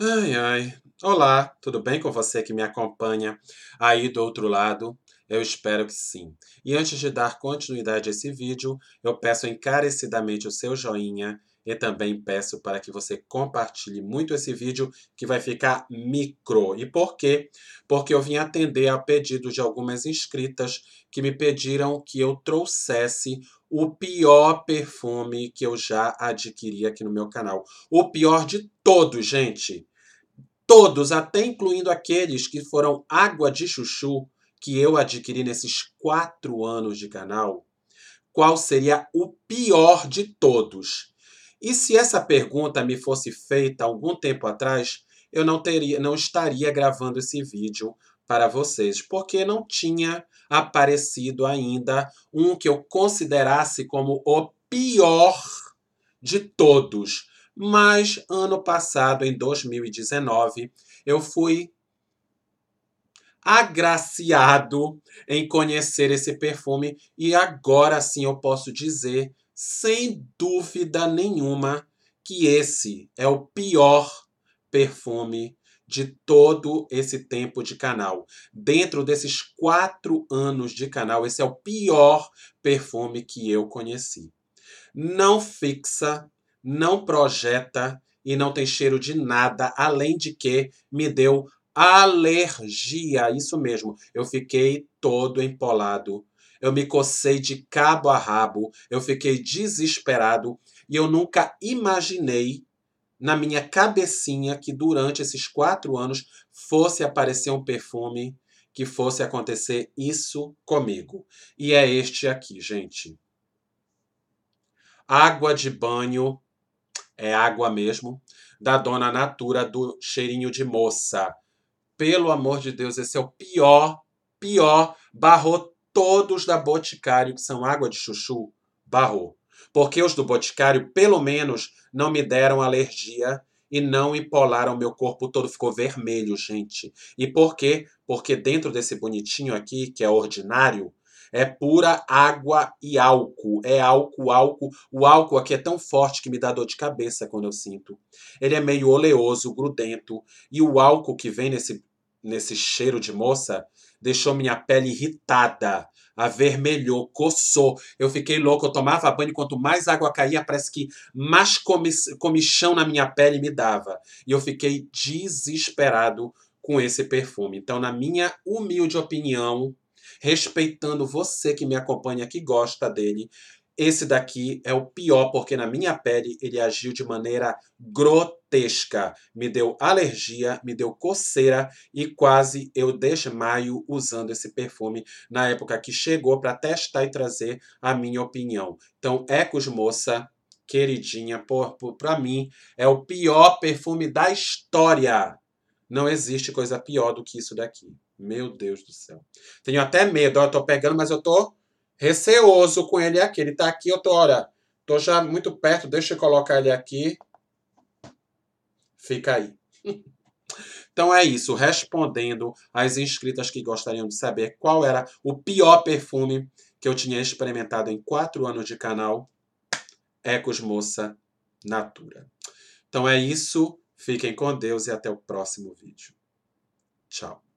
Ai, ai. Olá, tudo bem com você que me acompanha aí do outro lado? Eu espero que sim. E antes de dar continuidade a esse vídeo, eu peço encarecidamente o seu joinha e também peço para que você compartilhe muito esse vídeo que vai ficar micro. E por quê? Porque eu vim atender a pedido de algumas inscritas que me pediram que eu trouxesse o pior perfume que eu já adquiri aqui no meu canal. O pior de todos, gente. Todos, até incluindo aqueles que foram água de chuchu que eu adquiri nesses quatro anos de canal, qual seria o pior de todos? E se essa pergunta me fosse feita algum tempo atrás, eu não teria, não estaria gravando esse vídeo para vocês, porque não tinha aparecido ainda um que eu considerasse como o pior de todos. Mas ano passado, em 2019, eu fui agraciado em conhecer esse perfume e agora sim eu posso dizer, sem dúvida nenhuma, que esse é o pior perfume de todo esse tempo de canal. Dentro desses quatro anos de canal, esse é o pior perfume que eu conheci. Não fixa não projeta e não tem cheiro de nada, além de que me deu alergia. Isso mesmo, eu fiquei todo empolado. Eu me cocei de cabo a rabo, eu fiquei desesperado e eu nunca imaginei na minha cabecinha que durante esses quatro anos fosse aparecer um perfume que fosse acontecer isso comigo. E é este aqui, gente. Água de banho é água mesmo, da dona Natura do cheirinho de moça. Pelo amor de Deus, esse é o pior, pior. Barrou todos da Boticário, que são água de chuchu. Barrou. Porque os do Boticário, pelo menos, não me deram alergia e não empolaram meu corpo todo, ficou vermelho, gente. E por quê? Porque dentro desse bonitinho aqui, que é ordinário, é pura água e álcool. É álcool, álcool. O álcool aqui é tão forte que me dá dor de cabeça quando eu sinto. Ele é meio oleoso, grudento. E o álcool que vem nesse, nesse cheiro de moça deixou minha pele irritada, avermelhou, coçou. Eu fiquei louco, eu tomava banho, e quanto mais água caía, parece que mais comichão na minha pele me dava. E eu fiquei desesperado com esse perfume. Então, na minha humilde opinião, respeitando você que me acompanha, que gosta dele. Esse daqui é o pior, porque na minha pele ele agiu de maneira grotesca. Me deu alergia, me deu coceira e quase eu desmaio usando esse perfume na época que chegou para testar e trazer a minha opinião. Então, Ecos Moça, queridinha, por, mim, é o pior perfume da história. Não existe coisa pior do que isso daqui. Meu Deus do céu. Tenho até medo, ó, eu tô pegando, mas eu tô receoso com ele aqui. Ele tá aqui, eu tô, olha, tô já muito perto, deixa eu colocar ele aqui. Fica aí. Então é isso, respondendo às inscritas que gostariam de saber qual era o pior perfume que eu tinha experimentado em quatro anos de canal, Ecos Moça Natura. Então é isso, fiquem com Deus e até o próximo vídeo. Tchau.